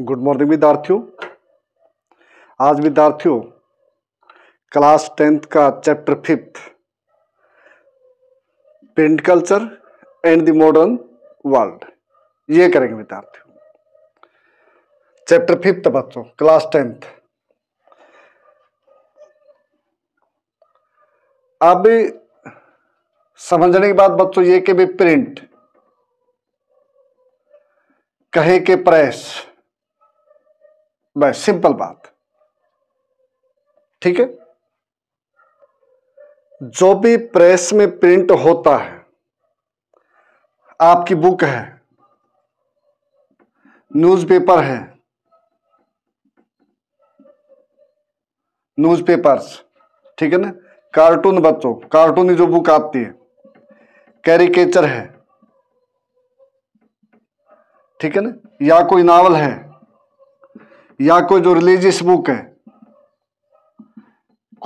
Good morning विद्यार्थियों आज विद्यार्थियों क्लास टेंथ का chapter fifth print culture and the modern world ये करेंगे विद्यार्थियों चैप्टर फिफ्थ बच्चों क्लास टेंथ अब समझने के बाद बच्चों ये के भी प्रिंट कहे के प्रेस बस सिंपल बात ठीक है जो भी प्रेस में प्रिंट होता है आपकी बुक है न्यूज़पेपर है न्यूज़पेपर्स ठीक है ना कार्टून बच्चों कार्टून जो बुक आती है कैरिकेचर है ठीक है ना या कोई नावल है या कोई जो रिलीजियस बुक है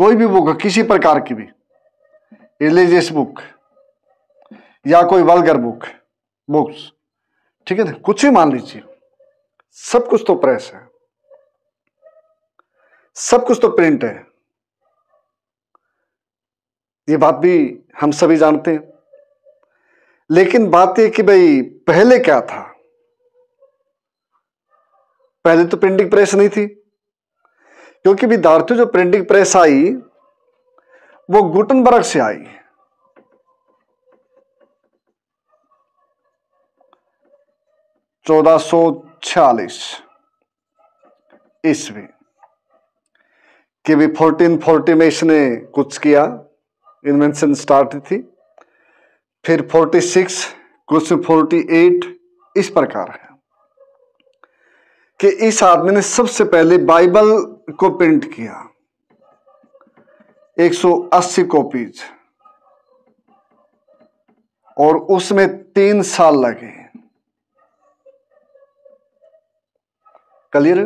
कोई भी बुक है किसी प्रकार की भी रिलीजियस बुक या कोई वलगर बुक बुक्स ठीक है ना कुछ भी मान लीजिए सब कुछ तो प्रेस है सब कुछ तो प्रिंट है ये बात भी हम सभी जानते हैं लेकिन बात यह कि भाई पहले क्या था पहले तो प्रिंटिंग प्रेस नहीं थी क्योंकि विद्यार्थियों जो प्रिंटिंग प्रेस आई वो गुटनबर्ग से आई चौदह सो छियालीस ईस्वी के भी फोर्टीन फोर्टी में इसने कुछ किया इन्वेंशन स्टार्ट थी फिर फोर्टी सिक्स कुछ फोर्टी एट इस प्रकार है कि इस आदमी ने सबसे पहले बाइबल को प्रिंट किया 180 कॉपीज और उसमें तीन साल लगे क्लियर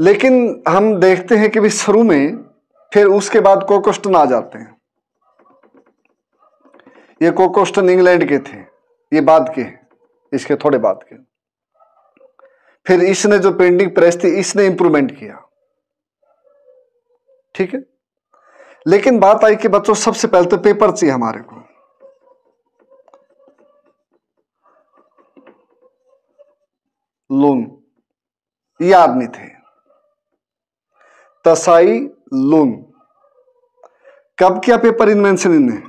लेकिन हम देखते हैं कि भी शुरू में फिर उसके बाद कोकोस्टन आ जाते हैं ये कोकोस्टन इंग्लैंड के थे ये बाद के इसके थोड़े बाद के फिर इसने जो पेंडिंग प्रेस थी इसने इंप्रूवमेंट किया ठीक है लेकिन बात आई कि बच्चों सबसे पहले तो पेपर चाहिए हमारे को लोन ये आदमी थे तसाई लोन कब किया पेपर इन्वेंशन इनने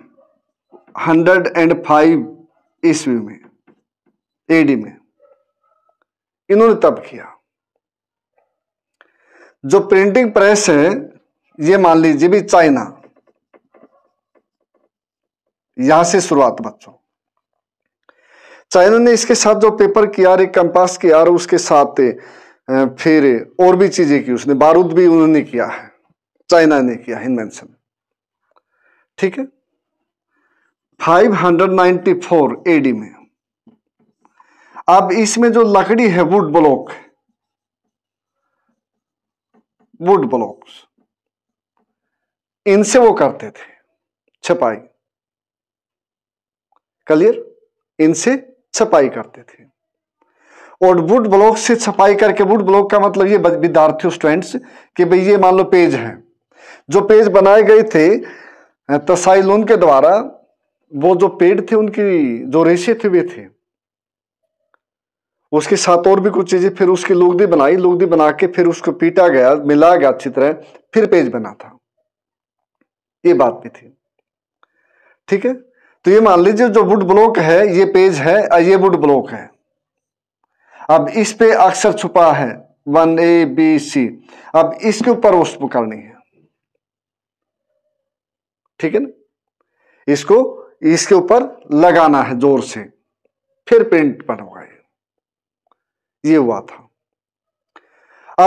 हंड्रेड एंड फाइव ईस्वी में एडी में इन्होंने तब किया जो प्रिंटिंग प्रेस है ये मान लीजिए भी चाइना यहां से शुरुआत बच्चों चाइना ने इसके साथ जो पेपर किया रे कंपास किया आर उसके साथ फिर और भी चीजें की उसने बारूद भी उन्होंने किया है चाइना ने किया इन्वेंशन ठीक है 594 एडी में अब इसमें जो लकड़ी है वुड ब्लॉक वुड ब्लॉक्स इनसे वो करते थे छपाई क्लियर इनसे छपाई करते थे और वुड ब्लॉक से छपाई करके वुड ब्लॉक का मतलब ये विद्यार्थियों स्टूडेंट्स कि भाई ये मान लो पेज है जो पेज बनाए गए थे तसाइलून के द्वारा वो जो पेड़ थे उनकी जो रेशे थे वे थे उसके साथ और भी कुछ चीज़ें फिर उसकी लुगदी बनाई लुगदी बना के फिर उसको पीटा गया मिला गया अच्छी तरह फिर पेज बना था ये बात भी थी ठीक है तो ये मान लीजिए जो वुड ब्लॉक है ये पेज है ये वुड ब्लॉक है अब इस पे अक्षर छुपा है वन ए बी सी अब इसके ऊपर वस्तु करनी है ठीक है ना इसको इसके ऊपर लगाना है जोर से फिर पेंट बनवाए ये हुआ था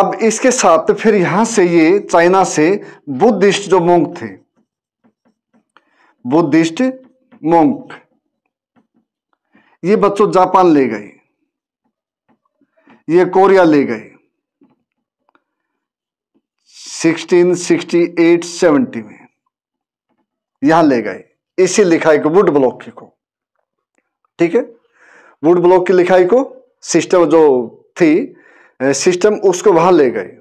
अब इसके साथ फिर यहां से ये चाइना से बुद्धिस्ट जो मोंग थे बुद्धिस्ट मोंग ये बच्चों जापान ले गए ये कोरिया ले गए 1668 70 में यहां ले गए इसी लिखाई को वुड ब्लॉक को ठीक है वुड ब्लॉक की लिखाई को सिस्टम जो थी सिस्टम उसको वहां ले गई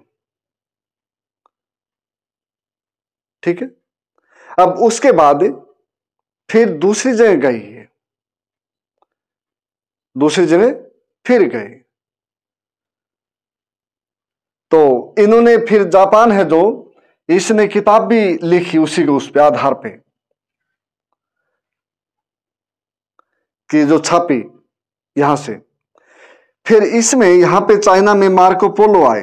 ठीक है अब उसके बाद फिर दूसरी जगह गई है दूसरी जगह फिर गई तो इन्होंने फिर जापान है जो इसने किताब भी लिखी उसी के उस पे आधार पे कि जो छापी यहां से फिर इसमें यहां पे चाइना में मार्को पोलो आए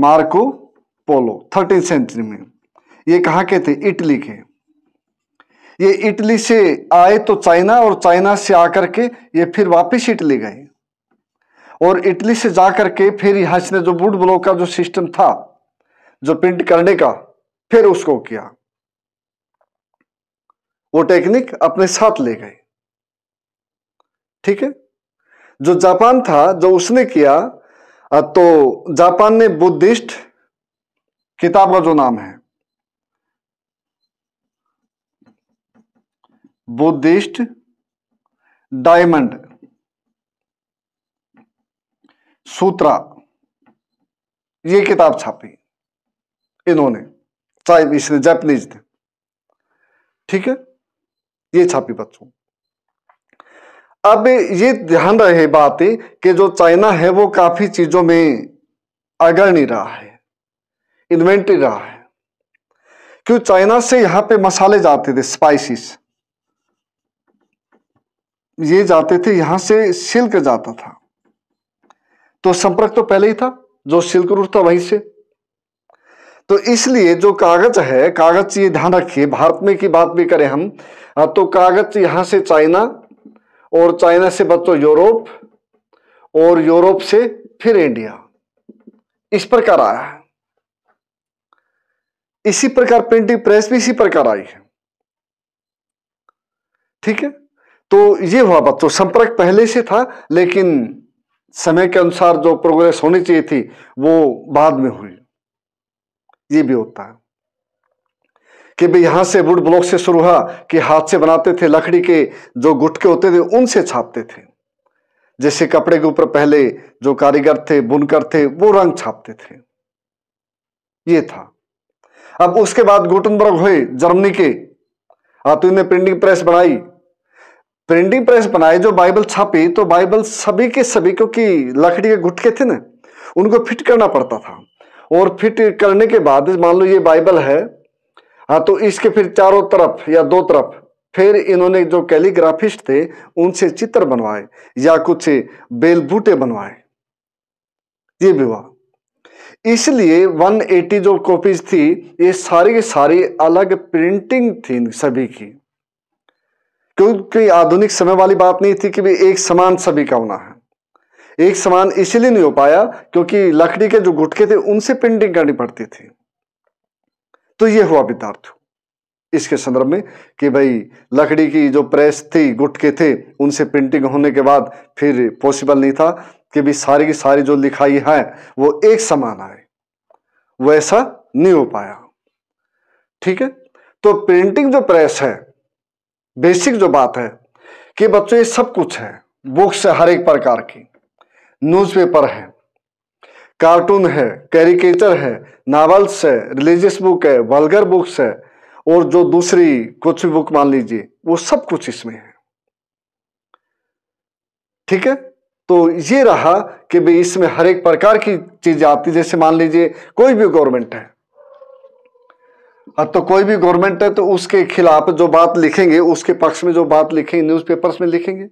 मार्को पोलो थर्टीन सेंचुरी में ये कहा के थे इटली के ये इटली से आए तो चाइना और चाइना से आकर के ये फिर वापस इटली गए और इटली से जाकर के फिर यहां से जो वुड ब्लॉक का जो सिस्टम था जो प्रिंट करने का फिर उसको किया वो टेक्निक अपने साथ ले गए ठीक है जो जापान था जो उसने किया तो जापान ने बुद्धिस्ट किताब का जो नाम है बुद्धिस्ट डायमंड सूत्रा ये किताब छापी इन्होंने चाहे इसने जैपनीज ने ठीक है ये छापी बच्चों अब ये ध्यान रहे बात कि जो चाइना है वो काफी चीजों में अग्रणी रहा है इन्वेंट्री रहा है क्यों चाइना से यहां पे मसाले जाते थे स्पाइसिस ये जाते थे यहां से सिल्क जाता था तो संपर्क तो पहले ही था जो सिल्क रूट था वहीं से तो इसलिए जो कागज है कागज ये ध्यान रखिए भारत में की बात भी करें हम हाँ, तो कागज यहां से चाइना और चाइना से बच्चों तो यूरोप और यूरोप से फिर इंडिया इस प्रकार आया है इसी प्रकार प्रिंटिंग प्रेस भी इसी प्रकार आई है ठीक है तो ये हुआ बच्चों तो संपर्क पहले से था लेकिन समय के अनुसार जो प्रोग्रेस होनी चाहिए थी वो बाद में हुई ये भी होता है कि भाई यहाँ से वुड ब्लॉक से शुरू हुआ कि हाथ से बनाते थे लकड़ी के जो गुटके होते थे उनसे छापते थे जैसे कपड़े के ऊपर पहले जो कारीगर थे बुनकर थे वो रंग छापते थे ये था अब उसके बाद गुटनबर्ग हुए जर्मनी के आ हाँ, तो इन्हें प्रिंटिंग प्रेस बनाई प्रिंटिंग प्रेस बनाई जो बाइबल छापी तो बाइबल सभी के सभी क्योंकि लकड़ी के गुटके थे ना उनको फिट करना पड़ता था और फिट करने के बाद मान लो ये बाइबल है हाँ तो इसके फिर चारों तरफ या दो तरफ फिर इन्होंने जो कैलीग्राफिस्ट थे उनसे चित्र बनवाए या कुछ बेलबूटे बनवाए ये भी हुआ इसलिए 180 जो कॉपीज थी ये सारी की सारी अलग प्रिंटिंग थी सभी की क्योंकि आधुनिक समय वाली बात नहीं थी कि भी एक समान सभी का होना है एक समान इसीलिए नहीं हो पाया क्योंकि लकड़ी के जो गुटके थे उनसे प्रिंटिंग करनी पड़ती थी तो ये हुआ विद्यार्थ इसके संदर्भ में कि भाई लकड़ी की जो प्रेस थी गुटके थे उनसे प्रिंटिंग होने के बाद फिर पॉसिबल नहीं था कि भी सारी की सारी जो लिखाई है वो एक समान आए वो ऐसा नहीं हो पाया ठीक है तो प्रिंटिंग जो प्रेस है बेसिक जो बात है कि बच्चों ये सब कुछ है बुक्स हर एक प्रकार की न्यूज़पेपर है कार्टून है कैरिकेचर है नावल्स है रिलीजियस बुक है वल्गर बुक्स है और जो दूसरी कुछ भी बुक मान लीजिए वो सब कुछ इसमें है ठीक है तो ये रहा कि भाई इसमें हर एक प्रकार की चीज आती जैसे मान लीजिए कोई भी गवर्नमेंट है तो कोई भी गवर्नमेंट है तो उसके खिलाफ जो बात लिखेंगे उसके पक्ष में जो बात लिखेंगे न्यूज में लिखेंगे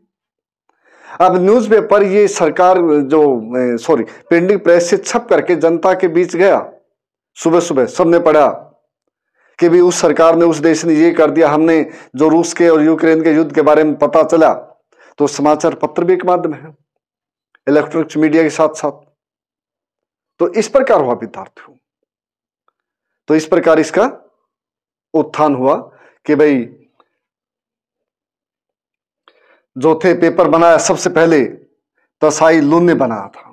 अब न्यूज़पेपर ये सरकार जो सॉरी प्रिंटिंग प्रेस से छप करके जनता के बीच गया सुबह सुबह सबने पढ़ा कि भी उस सरकार ने उस देश ने ये कर दिया हमने जो रूस के और यूक्रेन के युद्ध के बारे में पता चला तो समाचार पत्र भी एक माध्यम है इलेक्ट्रॉनिक्स मीडिया के साथ साथ तो इस प्रकार हुआ विद्यार्थियों तो इस प्रकार इसका उत्थान हुआ कि भाई जो थे पेपर बनाया सबसे पहले तसाई लून ने बनाया था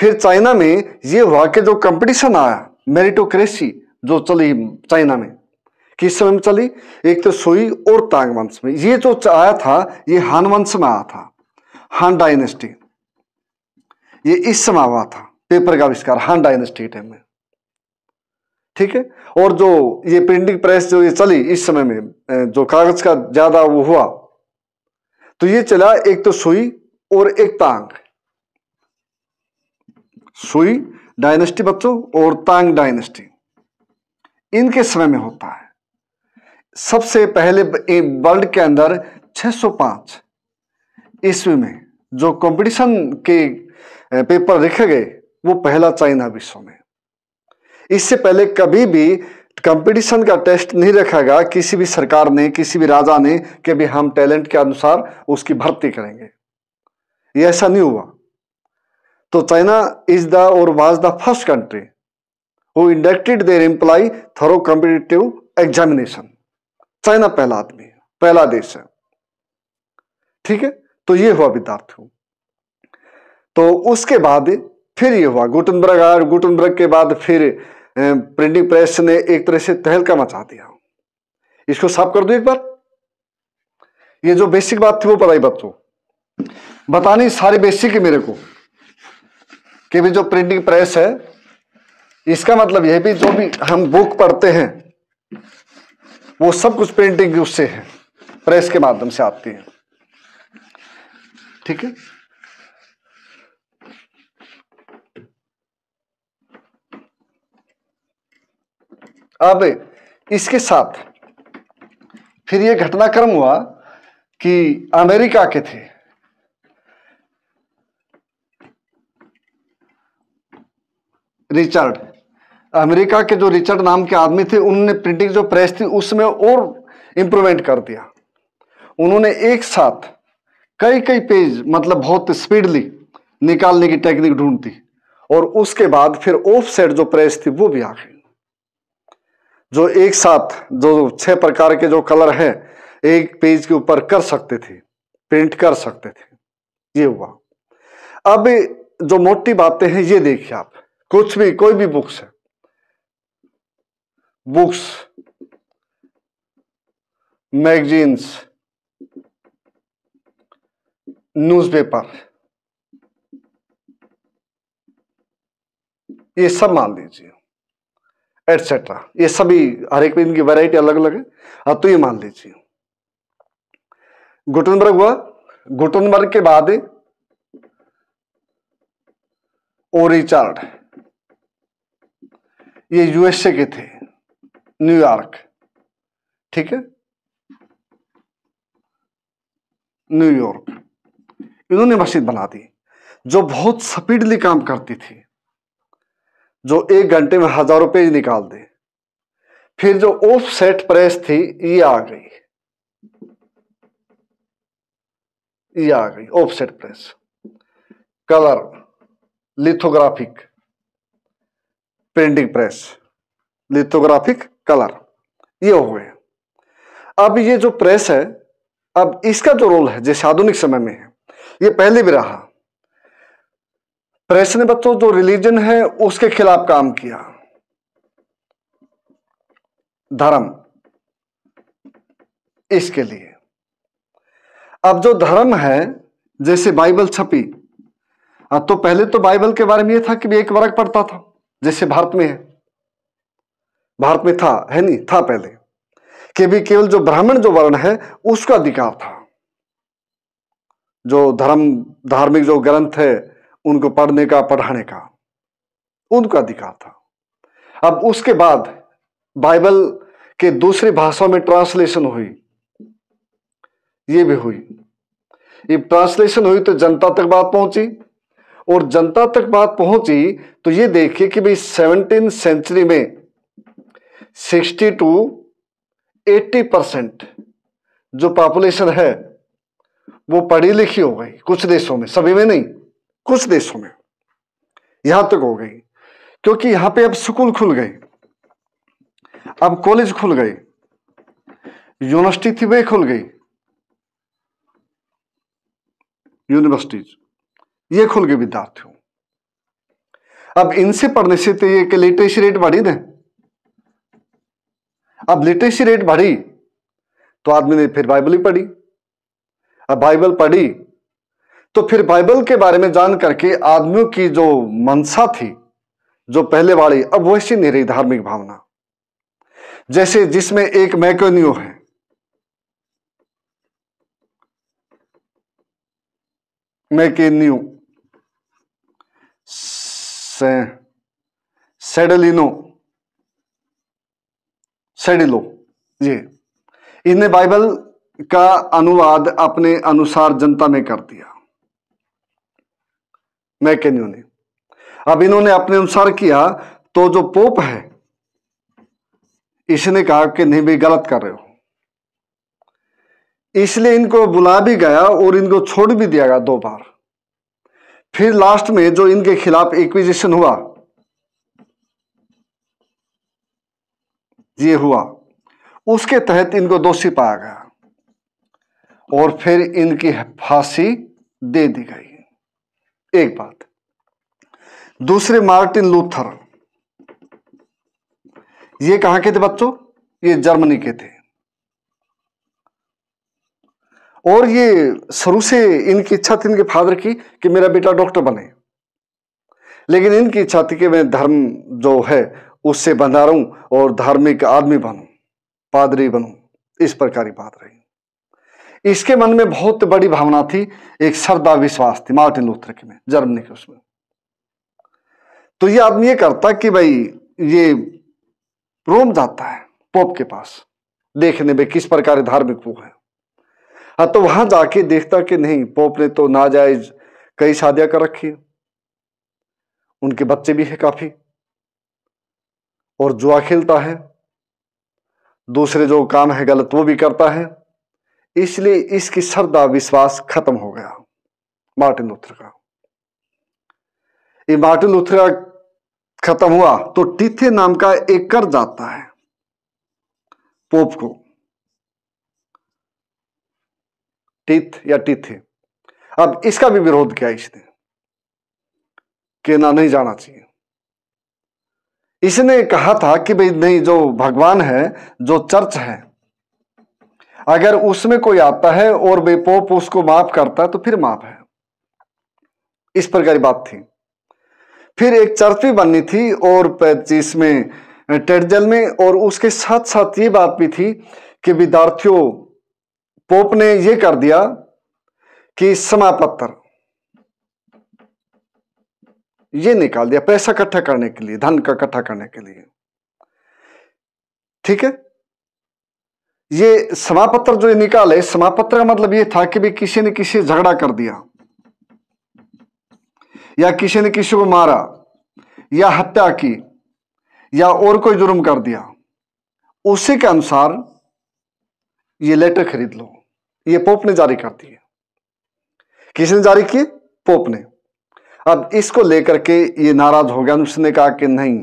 फिर चाइना में ये हुआ कि जो कंपटीशन आया मेरिटोक्रेसी जो चली चाइना में किस समय में चली एक तो सोई और तांग वंश में ये जो आया था ये हान वंश में आया था हान डायनेस्टी ये इस समय हुआ था पेपर का आविष्कार हान डायनेस्टी टाइम में ठीक है और जो ये प्रिंटिंग प्रेस जो ये चली इस समय में जो कागज का ज्यादा वो हुआ तो ये चला एक तो सुई और एक तांग सुई डायनेस्टी बच्चों और तांग डायनेस्टी इनके समय में होता है सबसे पहले वर्ल्ड के अंदर 605 ईस्वी में जो कंपटीशन के पेपर लिखे गए वो पहला चाइना विश्व में इससे पहले कभी भी कंपटीशन का टेस्ट नहीं रखा गया किसी भी सरकार ने किसी भी राजा ने कि भी हम टैलेंट के अनुसार उसकी भर्ती करेंगे ये ऐसा नहीं हुआ तो China is the or was the first country who inducted their employee through competitive examination China पहला आदमी पहला देश है ठीक है तो ये हुआ विद्यार्थियों तो उसके बाद फिर ये हुआ गुटनबर्ग आया गुटनबर्ग के बाद फिर प्रिंटिंग प्रेस ने एक तरह से तहलका मचा दिया इसको साफ कर दो एक बार ये जो बेसिक बात थी वो पढ़ाई बच्चों तो। बतानी सारी बेसिक है मेरे को कि भी जो प्रिंटिंग प्रेस है इसका मतलब यह भी जो भी हम बुक पढ़ते हैं वो सब कुछ प्रिंटिंग उससे है प्रेस के माध्यम से आती है ठीक है अब इसके साथ फिर ये घटनाक्रम हुआ कि अमेरिका के थे रिचर्ड अमेरिका के जो रिचर्ड नाम के आदमी थे उन्होंने प्रिंटिंग जो प्रेस थी उसमें और इंप्रूवमेंट कर दिया उन्होंने एक साथ कई कई पेज मतलब बहुत स्पीडली निकालने की टेक्निक ढूंढती और उसके बाद फिर ऑफ सेट जो प्रेस थी वो भी आ गई जो एक साथ जो छह प्रकार के जो कलर हैं एक पेज के ऊपर कर सकते थे प्रिंट कर सकते थे ये हुआ अब जो मोटी बातें हैं ये देखिए आप कुछ भी कोई भी बुक्स है बुक्स मैगजीन्स न्यूज़पेपर ये सब मान लीजिए एटसेट्रा ये सभी हर एक में इनकी वैरायटी अलग अलग है अब तो ये मान लीजिए गुटनबर्ग हुआ गुटनबर्ग के बाद ओरिचार्ड ये यूएसए के थे न्यूयॉर्क ठीक है न्यूयॉर्क इन्होंने मस्जिद बना दी जो बहुत स्पीडली काम करती थी जो एक घंटे में हजारों पेज निकाल दे फिर जो ऑफ सेट प्रेस थी ये आ गई ये आ गई offset press colour lithographic printing press lithographic colour ये हो गए अब ये जो प्रेस है अब इसका जो रोल है जैसे आधुनिक समय में है ये पहले भी रहा प्रेस ने बच्चों जो रिलीजन है उसके खिलाफ काम किया धर्म इसके लिए अब जो धर्म है जैसे बाइबल छपी हाँ, तो पहले तो बाइबल के बारे में यह था कि भी एक वर्ग पढ़ता था जैसे भारत में है भारत में था है नहीं था पहले कि भी केवल जो ब्राह्मण जो वर्ण है उसका अधिकार था जो धर्म धार्मिक जो ग्रंथ है उनको पढ़ने का पढ़ाने का उनका अधिकार था अब उसके बाद बाइबल के दूसरी भाषा में ट्रांसलेशन हुई ये भी हुई ये ट्रांसलेशन हुई तो जनता तक बात पहुंची और जनता तक बात पहुंची तो ये देखिए कि भाई सेवनटीन सेंचुरी में सिक्सटी टू एट्टी परसेंट जो पॉपुलेशन है वो पढ़ी लिखी हो गई कुछ देशों में सभी में नहीं कुछ देशों में यहां तक हो गई क्योंकि यहां पे अब स्कूल खुल गए अब कॉलेज खुल गए यूनिवर्सिटी थी वही खुल गई यूनिवर्सिटीज ये खुल गए विद्यार्थियों अब इनसे पढ़ने से तो ये कि लिटरेसी रेट बढ़ी ना अब लिटरेसी रेट बढ़ी तो आदमी ने फिर बाइबल ही पढ़ी अब बाइबल पढ़ी तो फिर बाइबल के बारे में जान करके आदमियों की जो मनसा थी जो पहले वाली अब वैसी नहीं रही धार्मिक भावना जैसे जिसमें एक मैकोनियो है मैकेन्यू से, सेडलिनो सेडिलो ये इनने बाइबल का अनुवाद अपने अनुसार जनता में कर दिया मैकेन्यू ने अब इन्होंने अपने अनुसार किया तो जो पोप है इसने कहा कि नहीं भी गलत कर रहे हो इसलिए इनको बुला भी गया और इनको छोड़ भी दिया गया दो बार फिर लास्ट में जो इनके खिलाफ एक्विजिशन हुआ ये हुआ उसके तहत इनको दोषी पाया गया और फिर इनकी फांसी दे दी गई एक बात दूसरे मार्टिन लूथर ये कहां के थे बच्चों ये जर्मनी के थे और ये शुरू से इनकी इच्छा थी इनके फादर की कि मेरा बेटा डॉक्टर बने लेकिन इनकी इच्छा थी कि मैं धर्म जो है उससे बंधा रहूं और धार्मिक आदमी बनूं पादरी बनूं इस प्रकार की बात रही इसके मन में बहुत बड़ी भावना थी एक श्रद्धा विश्वास थी मार्टिन लूथर के में जर्मनी के उसमें तो ये आदमी ये करता कि भाई ये रोम जाता है पोप के पास देखने में किस प्रकार धार्मिक वो है हाँ तो वहां जाके देखता कि नहीं पोप ने तो नाजायज कई शादियां कर रखी उनके बच्चे भी है काफी और जुआ खेलता है दूसरे जो काम है गलत वो भी करता है इसलिए इसकी श्रद्धा विश्वास खत्म हो गया मार्टिन लूथर का ये मार्टिन लूथर का खत्म हुआ तो टीथे नाम का एक कर जाता है पोप को टीथ या टीथे अब इसका भी विरोध किया इसने कि ना नहीं जाना चाहिए इसने कहा था कि भाई नहीं जो भगवान है जो चर्च है अगर उसमें कोई आता है और बेपोप उसको माफ करता है तो फिर माफ है इस प्रकार की बात थी फिर एक चर्च भी बननी थी और जिसमें टेडजल में और उसके साथ साथ ये बात भी थी कि विद्यार्थियों पोप ने यह कर दिया कि समापत्र ये निकाल दिया पैसा इकट्ठा करने के लिए धन का इकट्ठा करने के लिए ठीक है ये समापत्र जो निकाले समापत्र का मतलब ये था कि भाई किसी ने किसी झगड़ा कर दिया या किसी ने किसी को मारा या हत्या की या और कोई जुर्म कर दिया उसी के अनुसार ये लेटर खरीद लो ये पोप ने जारी कर दिए किसने जारी किए पोप ने अब इसको लेकर के ये नाराज हो गया उसने कहा कि नहीं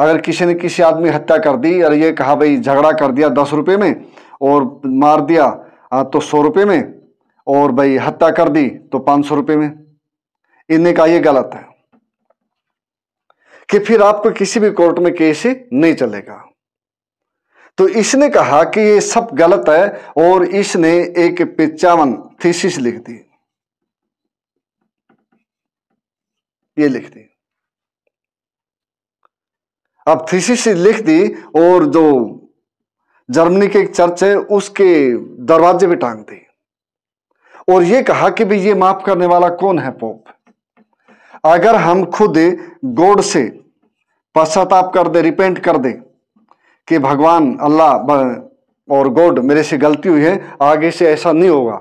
अगर किसी ने किसी आदमी हत्या कर दी और ये कहा भाई झगड़ा कर दिया दस रुपये में और मार दिया तो सौ रुपये में और भाई हत्या कर दी तो पाँच सौ रुपये में इनने कहा यह गलत है कि फिर आपको किसी भी कोर्ट में केस नहीं चलेगा तो इसने कहा कि ये सब गलत है और इसने एक पिचावन थीसिस लिख दी ये लिख दी अब थीसिस लिख दी और जो जर्मनी के एक चर्च है उसके दरवाजे पे टांग दी और ये कहा कि भाई ये माफ करने वाला कौन है पोप अगर हम खुद गोड से पश्चाताप कर दे रिपेंट कर दे कि भगवान अल्लाह और गॉड मेरे से गलती हुई है आगे से ऐसा नहीं होगा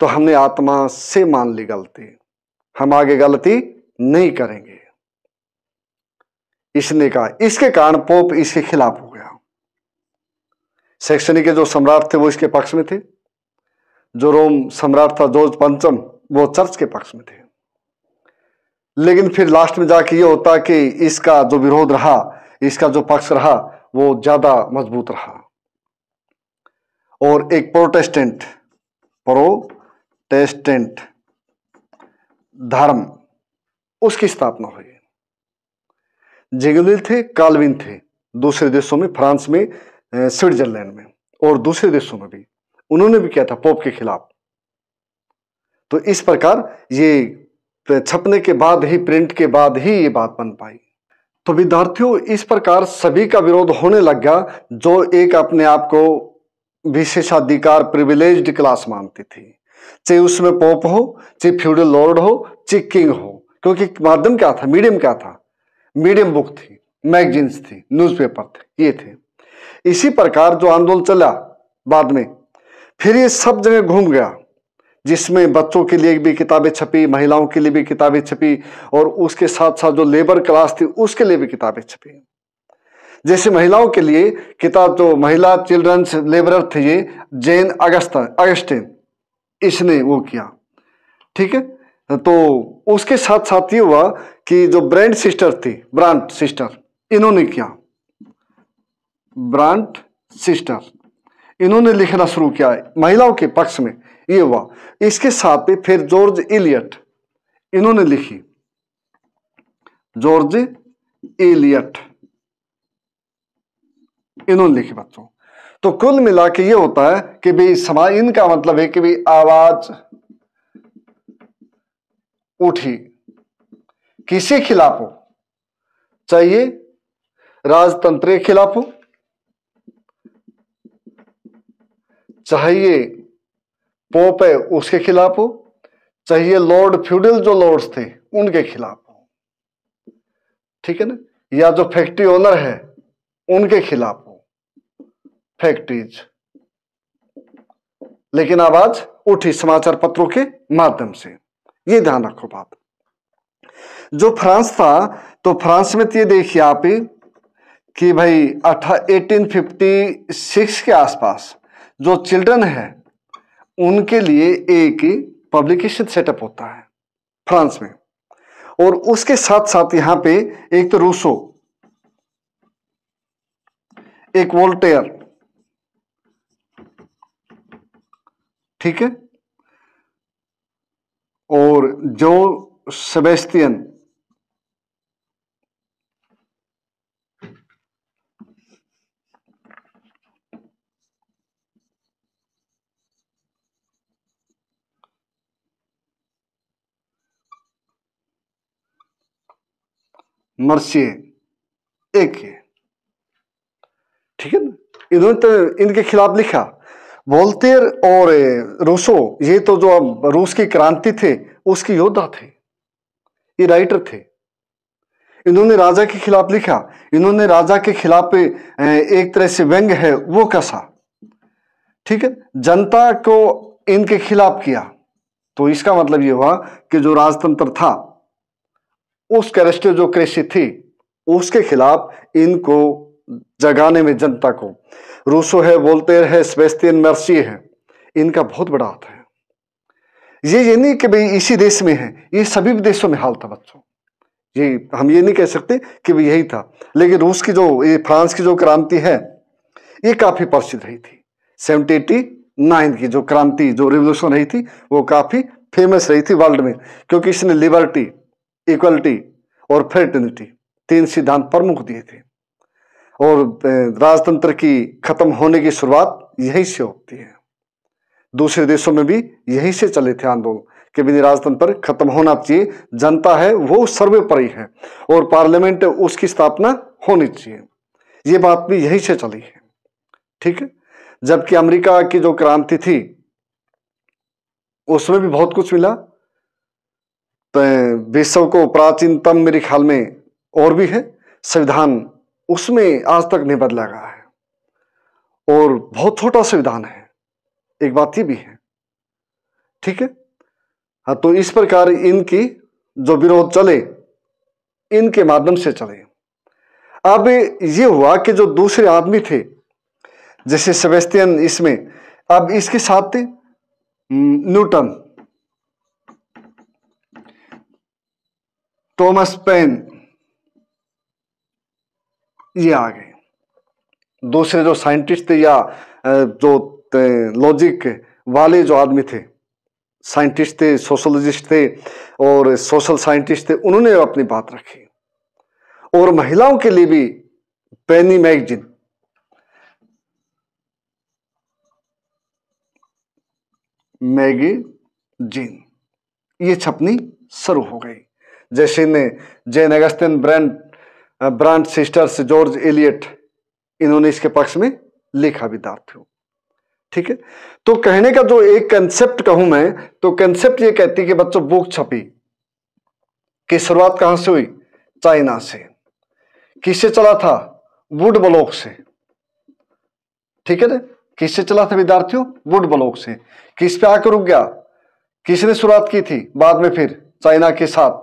तो हमने आत्मा से मान ली गलती हम आगे गलती नहीं करेंगे इसने कहा इसके कारण पोप इसके खिलाफ हो गया शैक्षणिक के जो सम्राट थे वो इसके पक्ष में थे जो रोम सम्राट था जोज पंचम वो चर्च के पक्ष में थे लेकिन फिर लास्ट में जाके ये होता कि इसका जो विरोध रहा इसका जो पक्ष रहा वो ज़्यादा मजबूत रहा और एक प्रोटेस्टेंट प्रोटेस्टेंट धर्म उसकी स्थापना हुई जेगलिल थे कालविन थे दूसरे देशों में फ्रांस में स्विट्जरलैंड में और दूसरे देशों में भी उन्होंने भी किया था पोप के खिलाफ तो इस प्रकार ये छपने के बाद ही प्रिंट के बाद ही ये बात बन पाई तो विद्यार्थियों इस प्रकार सभी का विरोध होने लग गया जो एक अपने आप को विशेषाधिकार प्रिविलेज क्लास मानती थी चाहे उसमें पोप हो चाहे फ्यूडल लॉर्ड हो चाहे किंग हो क्योंकि माध्यम क्या था मीडियम क्या था मीडियम बुक थी मैगजीन्स थी न्यूज़पेपर थे ये थे इसी प्रकार जो आंदोलन चला बाद में फिर ये सब जगह घूम गया जिसमें बच्चों के लिए भी किताबें छपी महिलाओं के लिए भी किताबें छपी और उसके साथ साथ जो लेबर क्लास थी उसके लिए भी किताबें छपी जैसे महिलाओं के लिए किताब जो तो महिला चिल्ड्रंस लेबरर थे ये जैन अगस्त अगस्टेन इसने वो किया ठीक है तो उसके साथ साथ ये हुआ कि जो ब्रांड सिस्टर थी ब्रांड सिस्टर इन्होंने किया ब्रांड सिस्टर इन्होंने लिखना शुरू किया महिलाओं के पक्ष में ये हुआ इसके साथ पे फिर जॉर्ज इलियट इन्होंने लिखी जॉर्ज इलियट इन्होंने लिखी बच्चों तो कुल मिला के ये होता है कि भाई समाज इनका मतलब है कि भाई आवाज उठी किसी खिलाफ हो चाहिए राजतंत्र के खिलाफ हो चाहिए पोप है उसके खिलाफ हो चाहिए लॉर्ड फ्यूडल जो लॉर्ड्स थे उनके खिलाफ हो ठीक है ना या जो फैक्ट्री ओनर है उनके खिलाफ हो फैक्ट्रीज लेकिन आवाज उठी समाचार पत्रों के माध्यम से ये ध्यान रखो बात जो फ्रांस था तो फ्रांस में तो ये देखिए आप कि भाई अठा एटीन फिफ्टी सिक्स के आसपास जो चिल्ड्रन है उनके लिए एक पब्लिकेशन सेटअप होता है फ्रांस में और उसके साथ साथ यहां पे एक तो रूसो एक वोल्टेयर ठीक है और जो सेबेस्टियन मर्सिए एक है ठीक है ना इन्होंने तो इनके खिलाफ लिखा वोल्टेयर और रूसो ये तो जो अब रूस की क्रांति थे उसके योद्धा थे ये राइटर थे इन्होंने राजा के खिलाफ लिखा इन्होंने राजा के खिलाफ एक तरह से व्यंग है वो कसा ठीक है जनता को इनके खिलाफ किया तो इसका मतलब ये हुआ कि जो राजतंत्र था उस कैरेस्टोक्रेसी थी उसके खिलाफ इनको जगाने में जनता को रूसो है वोल्टेयर है स्पेस्तियन मर्सी है इनका बहुत बड़ा हाथ है ये ये नहीं कि भाई इसी देश में है ये सभी देशों में हाल था बच्चों ये हम ये नहीं कह सकते कि भाई यही था लेकिन रूस की जो ये फ्रांस की जो क्रांति है ये काफ़ी प्रसिद्ध रही थी सेवनटी एटी नाइन की जो क्रांति जो रिवोल्यूशन रही थी वो काफ़ी फेमस रही थी वर्ल्ड में क्योंकि इसने लिबर्टी इक्वलिटी और फ्रेटर्निटी तीन सिद्धांत प्रमुख दिए थे और राजतंत्र की खत्म होने की शुरुआत यही से होती है दूसरे देशों में भी यही से चले थे आंदोलन कि भी राजतंत्र खत्म होना चाहिए जनता है वो सर्वोपरि है और पार्लियामेंट उसकी स्थापना होनी चाहिए ये बात भी यही से चली है ठीक है जबकि अमेरिका की जो क्रांति थी उसमें भी बहुत कुछ मिला विश्व को प्राचीनतम मेरे ख्याल में और भी है संविधान उसमें आज तक नहीं बदला गया है और बहुत छोटा संविधान है एक बात ये भी है ठीक है हाँ तो इस प्रकार इनकी जो विरोध चले इनके माध्यम से चले अब ये हुआ कि जो दूसरे आदमी थे जैसे सेबेस्टियन इसमें अब इसके साथ थे न्यूटन टॉमस पेन ये आ गए दूसरे जो साइंटिस्ट थे या जो लॉजिक वाले जो आदमी थे साइंटिस्ट थे सोशोलॉजिस्ट थे और सोशल साइंटिस्ट थे उन्होंने अपनी बात रखी और महिलाओं के लिए भी पेनी मैगजीन मैगजीन ये छपनी शुरू हो गई जेसिने Jane Austen Bronte Bronte sisters George Eliot इन्होंने इसके पक्ष में लिखा विद्यार्थियों ठीक है तो कहने का जो एक कंसेप्ट कहूं मैं तो कंसेप्ट ये कहती है कि बच्चों बुक छपी की शुरुआत कहां से हुई चाइना से किससे चला था वुड ब्लॉक से ठीक है ना किससे चला था विद्यार्थियों वुड ब्लॉक से किस पे आकर रुक गया किसने शुरुआत की थी बाद में फिर चाइना के साथ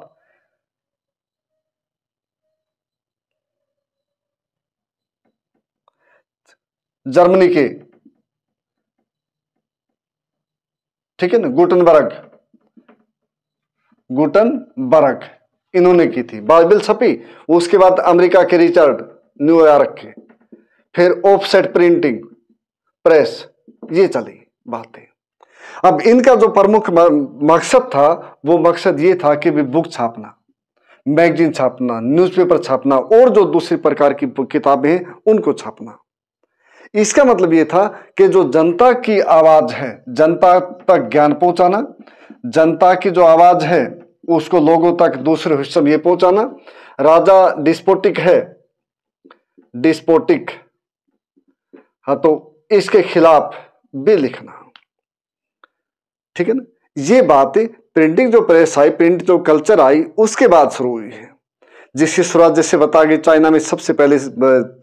जर्मनी के ठीक है ना गुटनबर्ग गुटनबर्ग इन्होंने की थी बाइबल छपी उसके बाद अमेरिका के रिचर्ड न्यूयॉर्क के फिर ऑफसेट प्रिंटिंग प्रेस ये चली बातें अब इनका जो प्रमुख मकसद था वो मकसद ये था कि भी बुक छापना मैगजीन छापना न्यूज़पेपर छापना और जो दूसरी प्रकार की किताबें हैं उनको छापना इसका मतलब ये था कि जो जनता की आवाज़ है जनता तक ज्ञान पहुंचाना जनता की जो आवाज़ है उसको लोगों तक दूसरे हिस्से में पहुंचाना राजा डिस्पोटिक है डिस्पोटिक हाँ तो इसके खिलाफ भी लिखना ठीक है ना ये बातें प्रिंटिंग जो प्रेस आई प्रिंट जो कल्चर आई उसके बाद शुरू हुई है जिसकी शुरुआत जैसे बता गई चाइना में सबसे पहले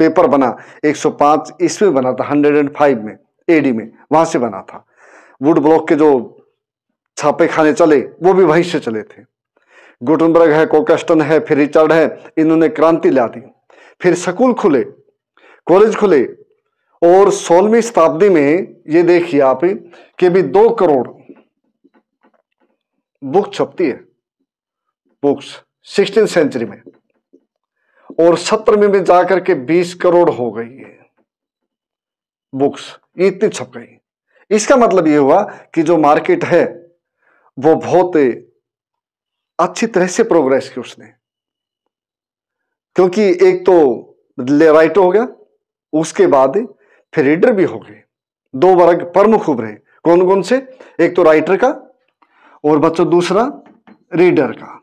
पेपर बना 105 ईस्वी बना था 105 में एडी में वहां से बना था वुड ब्लॉक के जो छापे खाने चले वो भी वहीं से चले थे गुटनबर्ग है कोकेस्टन है फिर रिचर्ड है इन्होंने क्रांति ला दी फिर स्कूल खुले कॉलेज खुले और सोलहवीं शताब्दी में ये देखिए आप कि भी दो करोड़ बुक छपती है बुक्स सिक्सटीन सेंचुरी में और सत्रह में भी जाकर के बीस करोड़ हो गई है बुक्स ये इतनी छप गई इसका मतलब ये हुआ कि जो मार्केट है वो बहुत अच्छी तरह से प्रोग्रेस की उसने क्योंकि एक तो राइट हो गया उसके बाद फिर रीडर भी हो गए दो वर्ग प्रमुख उभरे कौन कौन से एक तो राइटर का और बच्चों दूसरा रीडर का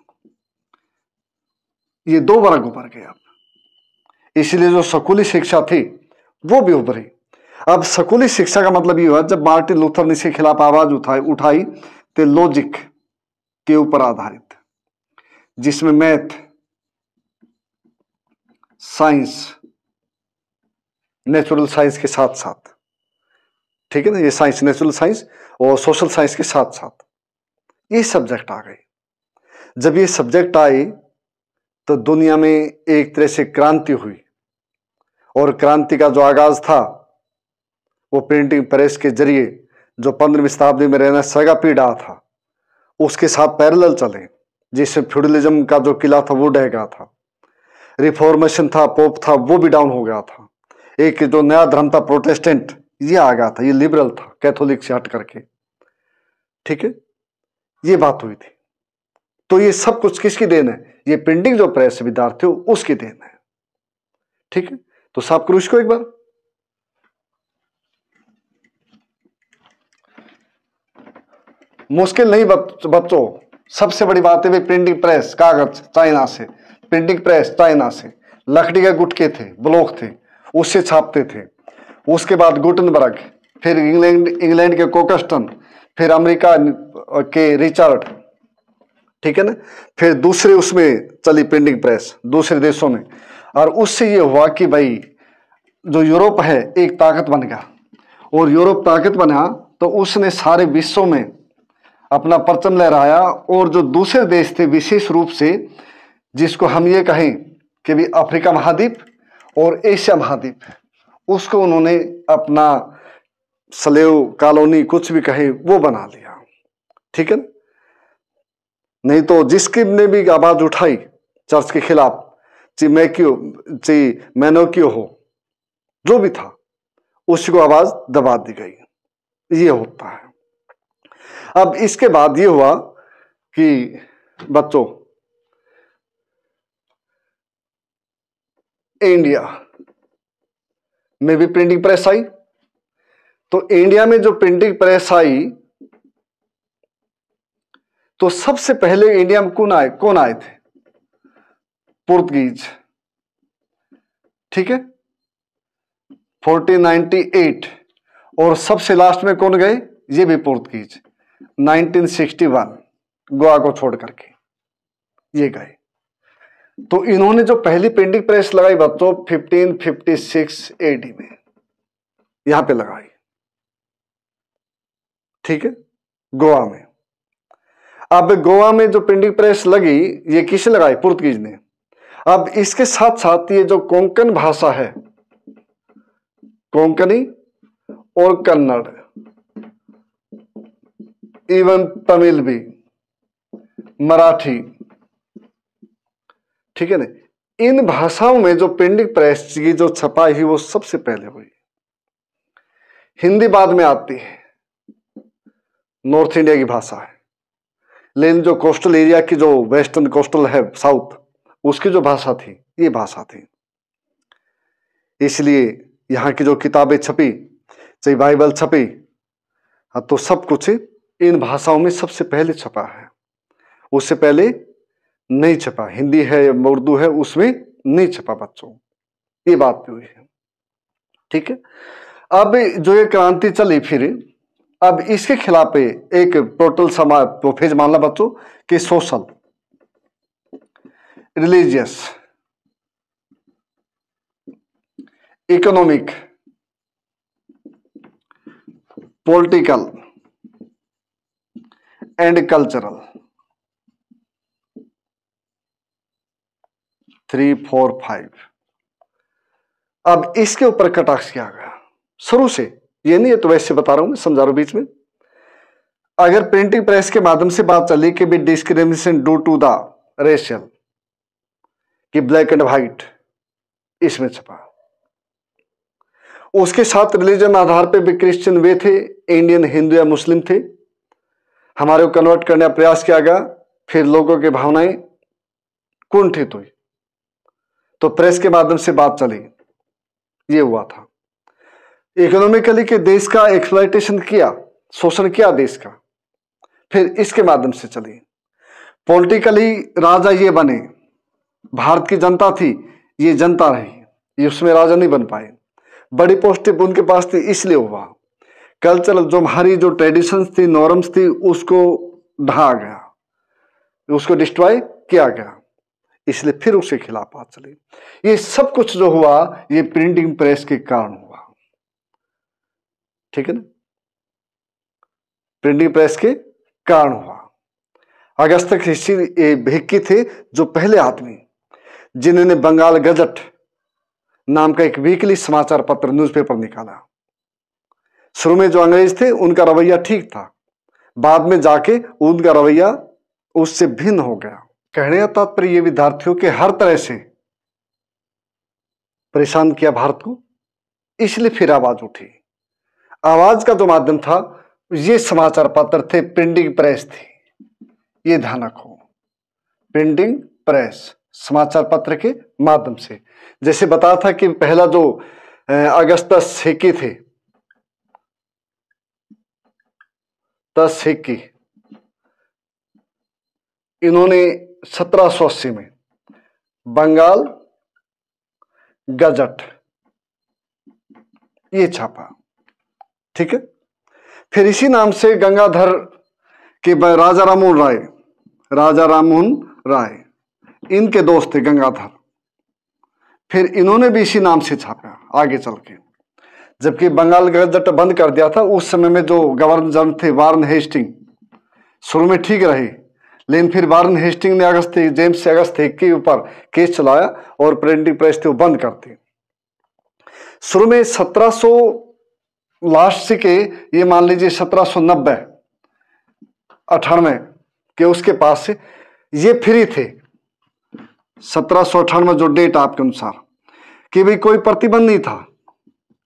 ये दो वर्ग उभर गए अब इसीलिए जो सकुली शिक्षा थी वो भी उभरी अब सकुली शिक्षा का मतलब ये हुआ जब मार्टिन लूथर ने इसके खिलाफ आवाज उठाई उठाई तो लॉजिक के ऊपर आधारित जिसमें मैथ साइंस नेचुरल साइंस के साथ साथ ठीक है ना ये साइंस नेचुरल साइंस और सोशल साइंस के साथ साथ ये सब्जेक्ट आ गए जब ये सब्जेक्ट आए तो दुनिया में एक तरह से क्रांति हुई और क्रांति का जो आगाज़ था वो प्रिंटिंग प्रेस के जरिए जो पंद्रहवीं शताब्दी में रहना सगा पी था उसके साथ पैरेलल चले जिससे फ्यूडलिज्म का जो किला था वो ढह गया था रिफॉर्मेशन था पोप था वो भी डाउन हो गया था एक जो नया धर्म था प्रोटेस्टेंट ये आ गया था ये लिबरल था कैथोलिक से हट करके ठीक है ये बात हुई थी तो ये सब कुछ किसकी देन है ये प्रिंटिंग जो प्रेस विद्यार्थी हो उसकी देन है ठीक है तो सापक्रूश को एक बार मुश्किल नहीं बच्चों सबसे बड़ी बात है भाई प्रिंटिंग प्रेस कागज चाइना से प्रिंटिंग प्रेस चाइना से लकड़ी के गुटके थे ब्लॉक थे उससे छापते थे उसके बाद गुटनबर्ग फिर इंग्लैंड इंग्लैंड के कोकस्टन फिर अमेरिका के रिचर्ड ठीक है ना फिर दूसरे उसमें चली प्रिंटिंग प्रेस दूसरे देशों में और उससे ये हुआ कि भाई जो यूरोप है एक ताकत बन गया और यूरोप ताकत बना तो उसने सारे विश्व में अपना परचम लहराया और जो दूसरे देश थे विशेष रूप से जिसको हम ये कहें कि भी अफ्रीका महाद्वीप और एशिया महाद्वीप उसको उन्होंने अपना स्लेव कॉलोनी कुछ भी कहे वो बना लिया ठीक है नहीं तो जिसकी ने भी आवाज़ उठाई चर्च के खिलाफ चाहे मैक्यो चाहे क्यों हो जो भी था उसको आवाज दबा दी गई ये होता है अब इसके बाद ये हुआ कि बच्चों इंडिया में भी प्रिंटिंग प्रेस आई तो इंडिया में जो प्रिंटिंग प्रेस आई तो सबसे पहले इंडिया में कौन आए कौन आए थे पुर्तगीज ठीक है 1498 और सबसे लास्ट में कौन गए ये भी पुर्तगीज 1961 गोवा को छोड़ करके ये गए तो इन्होंने जो पहली पेंटिंग प्रेस लगाई बच्चों 1556 फिफ्टी में यहां पे लगाई ठीक है गोवा में अब गोवा में जो पेंटिंग प्रेस लगी ये किसे लगाई पुर्तगीज ने अब इसके साथ साथ ये जो कोंकण भाषा है कोंकणी और कन्नड़ इवन तमिल भी मराठी ठीक है ना इन भाषाओं में जो पेंडिंग प्रेस की जो छपाई हुई वो सबसे पहले हुई हिंदी बाद में आती है नॉर्थ इंडिया की भाषा है लेकिन जो कोस्टल एरिया की जो वेस्टर्न कोस्टल है साउथ उसकी जो भाषा थी ये भाषा थी इसलिए यहाँ की जो किताबें छपी चाहे बाइबल छपी हाँ तो सब कुछ इन भाषाओं में सबसे पहले छपा है उससे पहले नहीं छपा हिंदी है उर्दू है उसमें नहीं छपा बच्चों ये बात भी हुई है ठीक है अब जो ये क्रांति चली फिर अब इसके खिलाफ एक टोटल समाज मान लो बच्चों कि social religious economic political and cultural three four five अब इसके ऊपर कटाक्ष किया गया शुरू से ये नहीं है तो वैसे बता रहा हूं मैं समझा रहा हूं बीच में अगर प्रिंटिंग प्रेस के माध्यम से बात चली कि भी discrimination due to the racial कि ब्लैक एंड व्हाइट इसमें छपा उसके साथ रिलीजन आधार पे भी क्रिश्चियन वे थे इंडियन हिंदू या मुस्लिम थे हमारे को कन्वर्ट करने का प्रयास किया गया फिर लोगों की भावनाएं कुंठित हुई तो प्रेस के माध्यम से बात चली ये हुआ था इकोनॉमिकली के देश का एक्सप्लाइटेशन किया शोषण किया देश का फिर इसके माध्यम से चली पॉलिटिकली राजा ये बने भारत की जनता थी ये जनता रही ये उसमें राजा नहीं बन पाए बड़ी पोस्टिव उनके पास थी इसलिए हुआ कल्चरल जो हमारी जो ट्रेडिशंस थी नॉर्म्स थी उसको ढहा गया उसको डिस्ट्रॉय किया गया इसलिए फिर उसके खिलाफ बात चली ये सब कुछ जो हुआ ये प्रिंटिंग प्रेस के कारण हुआ ठीक है ना प्रिंटिंग प्रेस के कारण हुआ अगस्त हिस्ट्री भिक्की थे जो पहले आदमी जिन्होंने बंगाल गजट नाम का एक वीकली समाचार पत्र न्यूज़पेपर निकाला शुरू में जो अंग्रेज थे उनका रवैया ठीक था बाद में जाके उनका रवैया उससे भिन्न हो गया कहने का तात्पर्य ये विद्यार्थियों के हर तरह से परेशान किया भारत को इसलिए फिर आवाज उठी आवाज का जो माध्यम था ये समाचार पत्र थे प्रिंटिंग प्रेस थी ये ध्यान रखो प्रिंटिंग प्रेस समाचार पत्र के माध्यम से जैसे बताया था कि पहला जो अगस्त सिक्की थे दस सेकी इन्होंने सत्रह में बंगाल गजट ये छापा ठीक है फिर इसी नाम से गंगाधर के राजा रामोहन राय राजा राममोहन राय इनके दोस्त थे गंगाधर फिर इन्होंने भी इसी नाम से छापा आगे चल के जबकि बंगाल गजट बंद कर दिया था उस समय में जो गवर्नर जनरल थे वारन हेस्टिंग शुरू में ठीक रहे लेकिन फिर वारन हेस्टिंग ने अगस्त जेम्स अगस्त के ऊपर केस चलाया और प्रिंटिंग प्रेस थे बंद कर दी शुरू में 1700 लास्ट के ये मान लीजिए 1790 अठानवे के उसके पास से ये फ्री थे सत्रह सौ अठानवे जो डेट आपके अनुसार कि भाई कोई प्रतिबंध नहीं था